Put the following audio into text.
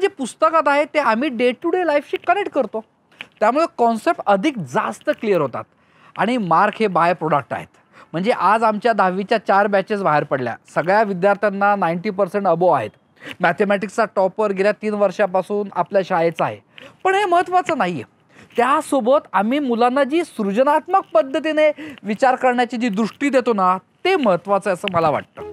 जे पुस्तकात आहे ते आम्ही डे टू डे लाईफशी कनेक्ट करतो त्यामुळे कॉन्सेप्ट अधिक जास्त क्लिअर होतात आणि मार्क हे बाय प्रोडक्ट आहेत म्हणजे आज आमच्या दहावीच्या चार बॅचेस बाहेर पडल्या सगळ्या विद्यार्थ्यांना नाईंटी पर्सेंट अबो आहेत मॅथमॅटिक्सचा टॉपर गेल्या तीन वर्षापासून आपल्या शाळेचा आहे पण हे महत्त्वाचं नाही आहे त्यासोबत आम्ही मुलांना जी सृजनात्मक पद्धतीने विचार करण्याची जी दृष्टी देतो ना ते महत्त्वाचं आहे असं मला वाटतं